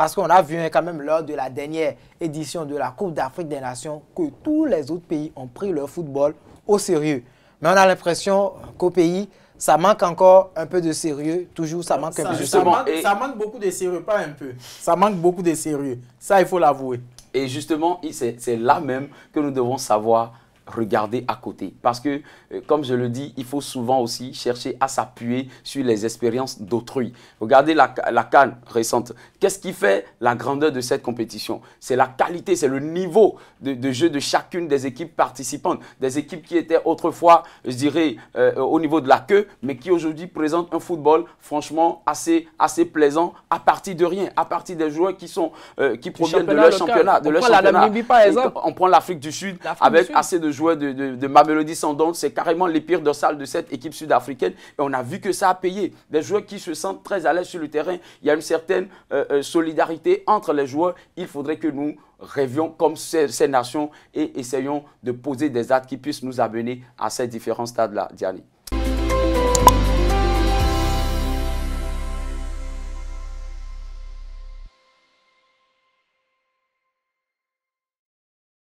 Parce qu'on a vu hein, quand même lors de la dernière édition de la Coupe d'Afrique des Nations que tous les autres pays ont pris leur football au sérieux. Mais on a l'impression qu'au pays, ça manque encore un peu de sérieux. Toujours, ça manque un peu justement, ça manque beaucoup de sérieux, pas un peu. Ça manque beaucoup de sérieux. Ça, il faut l'avouer. Et justement, c'est là même que nous devons savoir regarder à côté. Parce que, euh, comme je le dis, il faut souvent aussi chercher à s'appuyer sur les expériences d'autrui. Regardez la, la récente. Qu'est-ce qui fait la grandeur de cette compétition C'est la qualité, c'est le niveau de, jeu de chacune des équipes participantes. Des équipes qui étaient autrefois, je dirais, euh, au niveau de la queue, mais qui aujourd'hui présentent un football franchement assez, assez plaisant à partir de rien, à partir des joueurs qui, sont, euh, qui proviennent de leur championnat. De on, leur prend championnat. par exemple. on prend l'Afrique du Sud avec assez de joueurs de, de, de Mamelody Sandon, c'est carrément les pires dorsales de cette équipe sud-africaine. Et on a vu que ça a payé. Des joueurs qui se sentent très à l'aise sur le terrain. Il y a une certaine euh, euh, solidarité entre les joueurs. Il faudrait que nous rêvions comme ces, nations et essayons de poser des actes qui puissent nous amener à ces différents stades-là, Diane.